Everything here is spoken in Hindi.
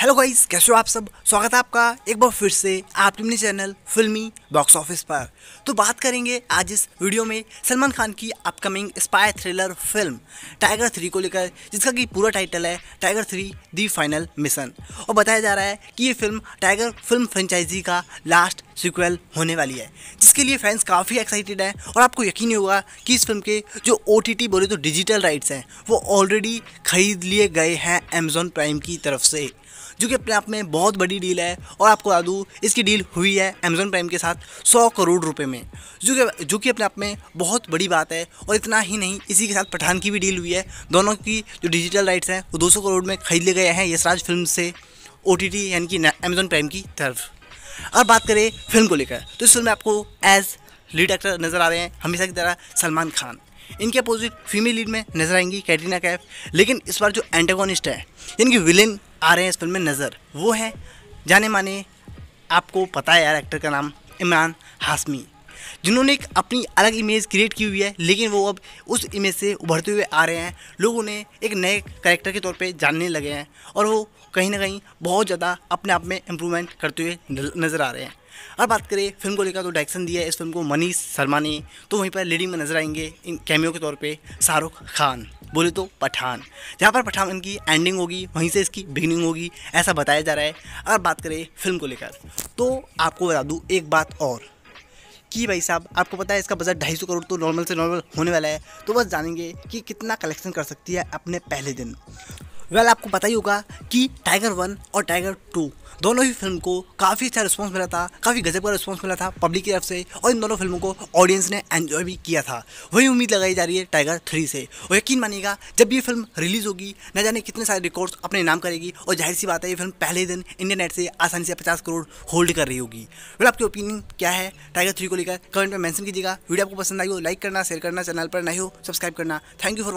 हेलो गाइस कैसे हो आप सब स्वागत है आपका एक बार फिर से आपके अपने चैनल फिल्मी बॉक्स ऑफिस पर तो बात करेंगे आज इस वीडियो में सलमान खान की upcoming spy thriller film Tiger three को लेकर जिसका कि पूरा टाइटल है Tiger three the final mission और बताया जा रहा है कि ये फिल्म टाइगर फिल्म फ्रेंचाइजी का लास्ट सिक्वल होने वाली है जिसके लिए फैंस काफ़ी एक्साइटेड हैं और आपको यकीन नहीं होगा कि इस फिल्म के जो ओ टी बोले तो डिजिटल राइट्स हैं वो ऑलरेडी खरीद लिए गए हैं अमेजोन प्राइम की तरफ से जो कि अपने आप में बहुत बड़ी डील है और आपको बता दूँ इसकी डील हुई है अमेजोन प्राइम के साथ सौ करोड़ रुपये में जो कि जो कि अपने आप में बहुत बड़ी बात है और इतना ही नहीं इसी के साथ पठान की भी डील हुई है दोनों की जो डिजिटल राइट्स हैं वो दो करोड़ में खरीद लिए गए हैं यसराज फिल्म से ओ यानी कि अमेजोन प्राइम की तरफ अब बात करें फिल्म को लेकर तो इस फिल्म में आपको एज लीड एक्टर नज़र आ रहे हैं हमेशा की तरह सलमान खान इनके अपोजिट फीमेल लीड में नजर आएंगी कैटरीना कैफ लेकिन इस बार जो एंटेगोनिस्ट है यानी कि विलेन आ रहे हैं इस फिल्म में नज़र वो है जाने माने आपको पता है यार एक्टर का नाम इमरान हाशमी जिन्होंने एक अपनी अलग इमेज क्रिएट की हुई है लेकिन वो अब उस इमेज से उभरते हुए आ रहे हैं लोग उन्हें एक नए करेक्टर के तौर पे जानने लगे हैं और वो कहीं ना कहीं बहुत ज़्यादा अपने आप में इम्प्रूवमेंट करते हुए नज़र आ रहे हैं अब बात करें फिल्म को लेकर तो डायरेक्शन दिया है इस फिल्म को मनीष शर्मा ने तो वहीं पर लीडिंग में नजर आएंगे इन कैमियो के तौर पर शाहरुख खान बोले तो पठान जहाँ पर पठान इनकी एंडिंग होगी वहीं से इसकी बिगनिंग होगी ऐसा बताया जा रहा है अगर बात करें फिल्म को लेकर तो आपको बता दूँ एक बात और कि भाई साहब आपको पता है इसका बजट ढाई सौ करोड़ तो नॉर्मल से नॉर्मल होने वाला है तो बस जानेंगे कि कितना कलेक्शन कर सकती है अपने पहले दिन वेल आपको पता ही होगा कि टाइगर वन और टाइगर टू दोनों ही फिल्म को काफ़ी अच्छा रिस्पॉन्स मिला था काफ़ी गजब का रिस्पॉन्स मिला था पब्लिक की तरफ से और इन दोनों फिल्मों को ऑडियंस ने एंजॉय भी किया था वही उम्मीद लगाई जा रही है टाइगर थ्री से और यकीन मानिएगा जब ये फिल्म रिलीज़ होगी न जाने कितने सारे रिकॉर्ड्स अपने नाम करेगी और जाहिर सी बात है ये फिल्म पहले दिन इंडियन नेट से आसानी से पचास करोड़ होल्ड कर रही होगी वेल आपकी ओपिनियन क्या है टाइगर थ्री को लेकर कमेंट में मैंशन कीजिएगा वीडियो आपको पसंद आई हो लाइक करना शेयर करना चैनल पर नहीं हो सब्सक्राइब करना थैंक यू फॉर